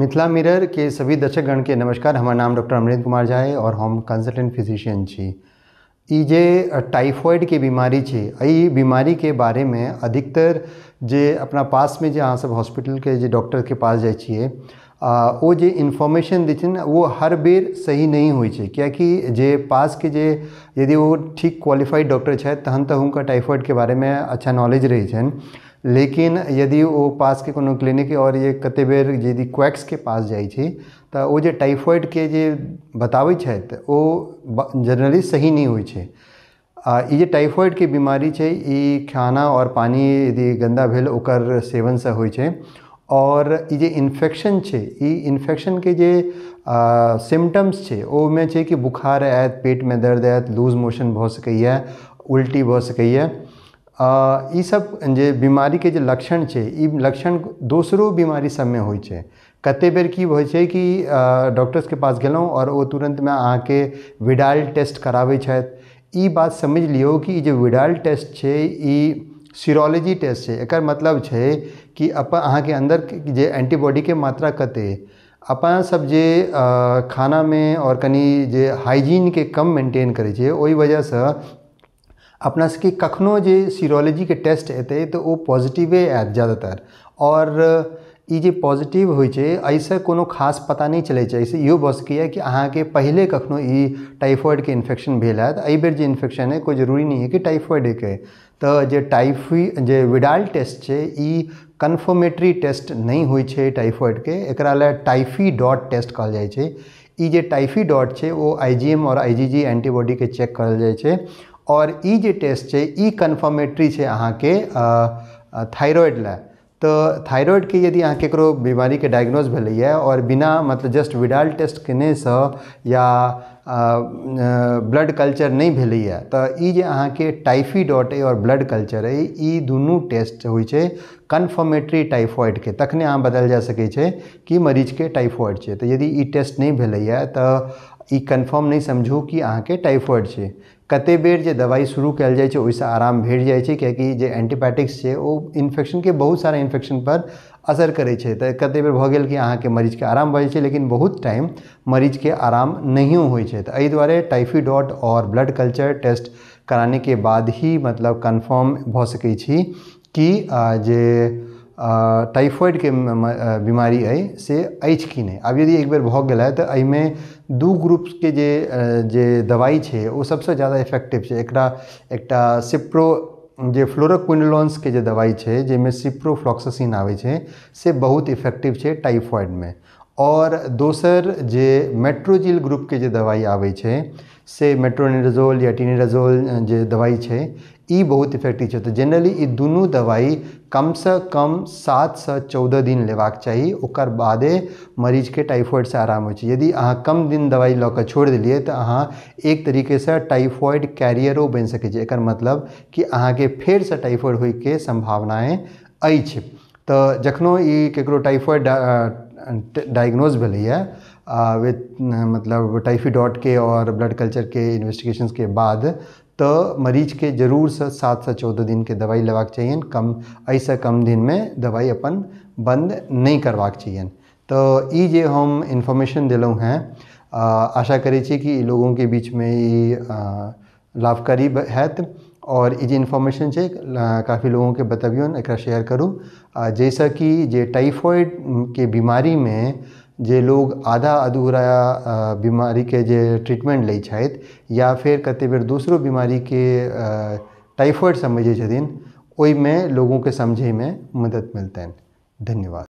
Mithila mirror के सभी दर्शकगण के नमस्कार हमारा नाम डॉक्टर अमरेंद्र कुमार झा है और हम कंसल्टेंट फिजिशियन छी जे टाइफॉइड के बीमारी छे ई बीमारी के बारे में अधिकतर जे अपना पास में जे अहाँ सब हॉस्पिटल के जे डॉक्टर के पास जाए छिए वो जे इन्फॉर्मेशन दे वो हर बेर सही नहीं हो छै किएकि जे के जे यदि वो ठीक क्वालिफाइड डॉक्टर छथि तहन तो टाइफॉइड के बारे में अच्छा नॉलेज रहै छनि लेकिन यदि वो पास के कोनो क्लिनिक और ये कते बेर यदि क्वैक्स के पास जाए छी तऽ ओ जे टाइफॉइड के जे बताबै छथि जनरली सही नहीं होइ छै आ ई बीमारी है ये खाना और पानी यदि गंदा भेल ओकर सेवन से छै आओर ई जे इन्फेक्शन ये इन्फेक्शन के जे सिम्टम्स है ओहिमे छै कि बुखार आयत पेट में दर्द आयत लूज मोशन भ सकैए उल्टी भ सकैए सब जे बीमारी के जे लक्षण है लक्षण दोसरो बीमारी सब में हो कते बेर की होइ छै कि डॉक्टर्सके पास गेलहुँ तुरंत ओ अहाँ के विडाइल टेस्ट कराबै छथि ई बात समझ लियो कि ई जे विडाइल टेस्ट छै ई सीरोलॉजी टेस्ट छै एकर मतलब छै कि अपन अहाँके अन्दर जे के मात्रा कते अपन सब जे में और कनी जे के कम मेंटेन करै छियै ओहि से अपना सके कखनों जो सीरोलॉजी के टेस्ट हेतै तो वो पॉजिटिवे आयत ज़्यादातर और ये पॉजिटिव हो कोनो खास पता नहीं चले चाहिए यो बस किया कि कि के पहले कखनो ई के इन्फेक्शन भेल है एहि बेर जे इन्फेक्शन है कोई जरूरी नहीं है कि टाइफॉइडेके के तो जे टाइफी जे विडाल टेस्ट है ई कन्फर्मेटरी टेस्ट नहीं हो छै के एक टाइफी डॉट टेस्ट कहल जाइ छै ई जे टाइफी डॉट छै आई आइजीएम आओर एंटीबॉडी के चेक कर जाए और ई जे टेस्ट है ई कन्फर्मेटरी है अहाँ के थायराइड ला तो थायराइड के यदि अहाँ केकरो बीमारी के डायग्नोज है और बिना मतलब जस्ट विडाल टेस्ट कने से या ब्लड कल्चर नहीं भले है तो ई जे अहाँ के डॉट है और ब्लड कल्चर है ई दुनू टेस्ट हो कन्फर्मेटरी टाइफॉइड के तखने अहाँ बदल जा सके छे कि मरीज के टाइफॉइड है तो यदि ई टेस्ट नहीं भले है तो ई कन्फर्म नहीं समझू कि अहाँ के टाइफॉइड है कते बेर जे दवाई शुरू कल जाए वैसे आराम भेट जाइ क्या कि जे एंटीबायोटिक्स वो इन्फेक्शन के बहुत सारा इन्फेक्शन पर असर करे छै तऽ कते बेर भऽ गेल कि अहाँके के आराम भऽ जाइ छै लेकिन बहुत टाइम के आराम नहीं हो छै तऽ एहि दुआरे टाइफीडॉट ब्लड कल्चर टेस्ट कराने के बाद ही मतलब कन्फर्म भ सकै छी कि जे टाइफॉइड के बीमारी है से अच्छ कि नहीं अब यदि एक बेर भऽ गेल है तऽ एहिमे दू ग्रुप्सके जे जे दवाई है वो सबसे ज्यादा इफेक्टिव है एक एक सिप्रो जे के जे दवाई है जाहिमे सिप्रोफ्लॉक्सिन आवे छे से बहुत इफेक्टिव छै में और दोसर जे मेट्रोजिल के जे दवाई आवे छे से મેટ્રોનિડાઝોલ या ટીનિડાઝોલ जो दवाई है એ बहुत इफेक्टिव है तो जनरली જનરલી એ दवाई कम से कम सात से चौदह दिन लेवाक चाही ओकर बादे टाइफॉइड से आराम हो यदि अहाँ कम दिन दवाई लऽ कऽ छोड़ि देलियै अहाँ एक से टाइफॉइड कैरियरों बन सकै एक मतलब कि फिर से टाइफॉइड हो सम्भावनाएँ अछि तऽ जखनहु ई केकरो टाइफॉइड डायग्नोज भेलैए विद uh, uh, मतलब डॉट के और ब्लड कल्चर के इन्वेस्टिगेशन के बाद तो मरीज के ज़रूर से सात से चौदह दिन के दवाई लेवाक चाहिए कम ऐसा कम दिन में दवाई अपन बंद नहीं करवाक चाहिए तो ये हम इन्फॉर्मेशन दिलूँ हैं uh, आशा करे कि लोगों के बीच में ये लाभकारी है और ये इन्फॉर्मेशन से काफ़ी लोगों के बतबियन एक शेयर करूँ जैसा कि जे टाइफॉइड के बीमारी में जे लोग आधा अधूरा बीमारी के जे ट्रीटमेंट ले छथि या फिर कते बेर दोसरो बीमारीके टाइफॉइड लोगों के समझे में मदद मिलते हैं धन्यवाद